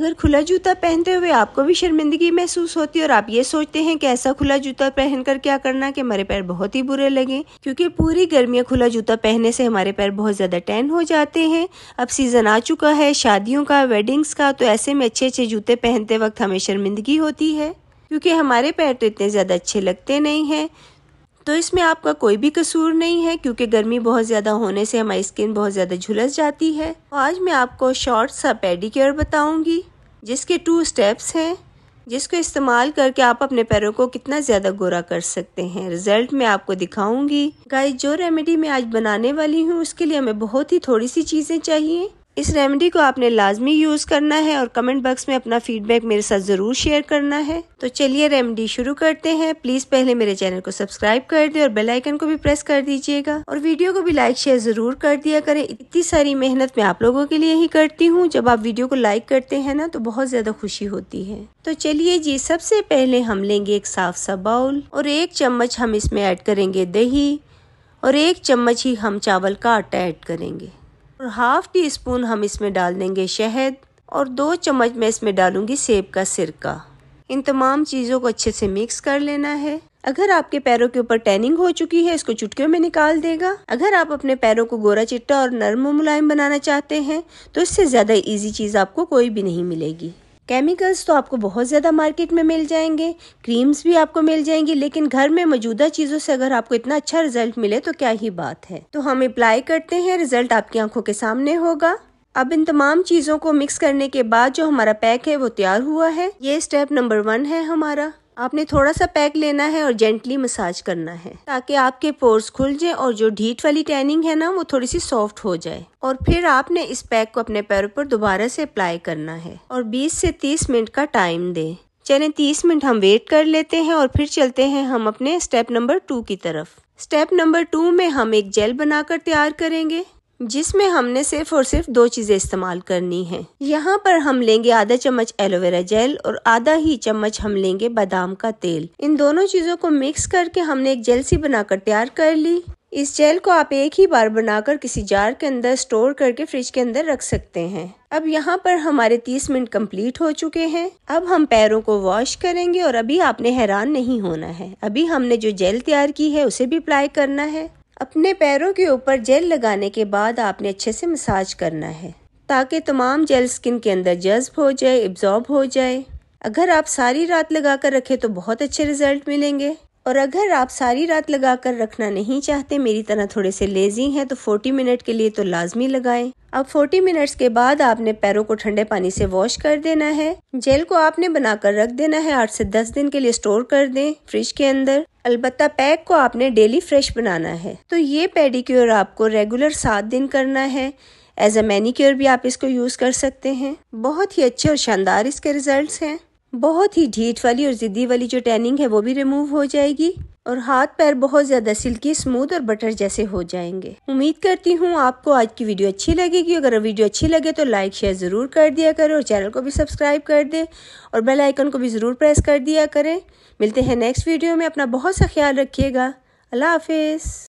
अगर खुला जूता पहनते हुए आपको भी शर्मिंदगी महसूस होती है और आप ये सोचते हैं कि ऐसा खुला जूता पहनकर क्या करना कि हमारे पैर बहुत ही बुरे लगे क्योंकि पूरी गर्मियाँ खुला जूता पहनने से हमारे पैर बहुत ज़्यादा टैन हो जाते हैं अब सीज़न आ चुका है शादियों का वेडिंग्स का तो ऐसे में अच्छे अच्छे जूते पहनते वक्त हमें शर्मिंदगी होती है क्योंकि हमारे पैर तो इतने ज़्यादा अच्छे लगते नहीं हैं तो इसमें आपका कोई भी कसूर नहीं है क्योंकि गर्मी बहुत ज़्यादा होने से हमारी स्किन बहुत ज़्यादा झुलस जाती है आज मैं आपको शॉर्ट सा पेडिक्योर बताऊंगी जिसके टू स्टेप्स हैं जिसको इस्तेमाल करके आप अपने पैरों को कितना ज़्यादा गोरा कर सकते हैं रिजल्ट मैं आपको दिखाऊंगी गाइस जो रेमेडी मैं आज बनाने वाली हूँ उसके लिए हमें बहुत ही थोड़ी सी चीज़ें चाहिए इस रेमेडी को आपने लाजमी यूज़ करना है और कमेंट बॉक्स में अपना फीडबैक मेरे साथ ज़रूर शेयर करना है तो चलिए रेमेडी शुरू करते हैं प्लीज़ पहले मेरे चैनल को सब्सक्राइब कर दे और बेलाइकन को भी प्रेस कर दीजिएगा और वीडियो को भी लाइक शेयर ज़रूर कर दिया करें इतनी सारी मेहनत मैं आप लोगों के लिए ही करती हूँ जब आप वीडियो को लाइक करते हैं ना तो बहुत ज़्यादा खुशी होती है तो चलिए जी सबसे पहले हम लेंगे एक साफ सा बाउल और एक चम्मच हम इसमें ऐड करेंगे दही और एक चम्मच ही हम चावल का आटा ऐड करेंगे और हाफ टी स्पून हम इसमें डाल देंगे शहद और दो चम्मच मैं इसमें डालूंगी सेब का सिरका इन तमाम चीज़ों को अच्छे से मिक्स कर लेना है अगर आपके पैरों के ऊपर टैनिंग हो चुकी है इसको चुटकियों में निकाल देगा अगर आप अपने पैरों को गोरा चिट्टा और नर्म मुलायम बनाना चाहते हैं तो इससे ज़्यादा इजी चीज़ आपको कोई भी नहीं मिलेगी केमिकल्स तो आपको बहुत ज़्यादा मार्केट में मिल जाएंगे क्रीम्स भी आपको मिल जाएंगी लेकिन घर में मौजूदा चीज़ों से अगर आपको इतना अच्छा रिजल्ट मिले तो क्या ही बात है तो हम अप्लाई करते हैं रिजल्ट आपकी आंखों के सामने होगा अब इन तमाम चीज़ों को मिक्स करने के बाद जो हमारा पैक है वो तैयार हुआ है ये स्टेप नंबर वन है हमारा आपने थोड़ा सा पैक लेना है और जेंटली मसाज करना है ताकि आपके पोर्स खुल जाए और जो ढीठ वाली टैनिंग है ना वो थोड़ी सी सॉफ्ट हो जाए और फिर आपने इस पैक को अपने पैरों पर दोबारा से अप्लाई करना है और 20 से 30 मिनट का टाइम दे चले 30 मिनट हम वेट कर लेते हैं और फिर चलते हैं हम अपने स्टेप नंबर टू की तरफ स्टेप नंबर टू में हम एक जेल बनाकर तैयार करेंगे जिसमें हमने सिर्फ और सिर्फ दो चीज़ें इस्तेमाल करनी है यहाँ पर हम लेंगे आधा चम्मच एलोवेरा जेल और आधा ही चम्मच हम लेंगे बादाम का तेल इन दोनों चीज़ों को मिक्स करके हमने एक जेल सी बनाकर तैयार कर ली इस जेल को आप एक ही बार बनाकर किसी जार के अंदर स्टोर करके फ्रिज के अंदर रख सकते हैं अब यहाँ पर हमारे 30 मिनट कंप्लीट हो चुके हैं अब हम पैरों को वॉश करेंगे और अभी आपने हैरान नहीं होना है अभी हमने जो जेल तैयार की है उसे भी अप्लाई करना है अपने पैरों के ऊपर जेल लगाने के बाद आपने अच्छे से मसाज करना है ताकि तमाम जेल स्किन के अंदर जज्ब हो जाए एब्जॉर्ब हो जाए अगर आप सारी रात लगा कर रखें तो बहुत अच्छे रिजल्ट मिलेंगे और अगर आप सारी रात लगा कर रखना नहीं चाहते मेरी तरह थोड़े से लेजी हैं तो 40 मिनट के लिए तो लाजमी लगाएं अब 40 मिनट्स के बाद आपने पैरों को ठंडे पानी से वॉश कर देना है जेल को आपने बनाकर रख देना है आठ से दस दिन के लिए स्टोर कर दें फ्रिज के अंदर अलबत् पैक को आपने डेली फ्रेश बनाना है तो ये पेडिक्योर आपको रेगुलर सात दिन करना है एज अ मैनीक्योर भी आप इसको यूज़ कर सकते हैं बहुत ही अच्छे और शानदार इसके रिजल्ट्स हैं बहुत ही ढीठ वाली और ज़िद्दी वाली जो टैनिंग है वो भी रिमूव हो जाएगी और हाथ पैर बहुत ज़्यादा सिल्की स्मूथ और बटर जैसे हो जाएंगे उम्मीद करती हूँ आपको आज की वीडियो अच्छी लगेगी अगर वीडियो अच्छी लगे तो लाइक शेयर ज़रूर कर दिया करें और चैनल को भी सब्सक्राइब कर दें और बेल आइकन को भी ज़रूर प्रेस कर दिया करें मिलते हैं नेक्स्ट वीडियो में अपना बहुत सा ख्याल रखिएगा अल्लाह हाफिज़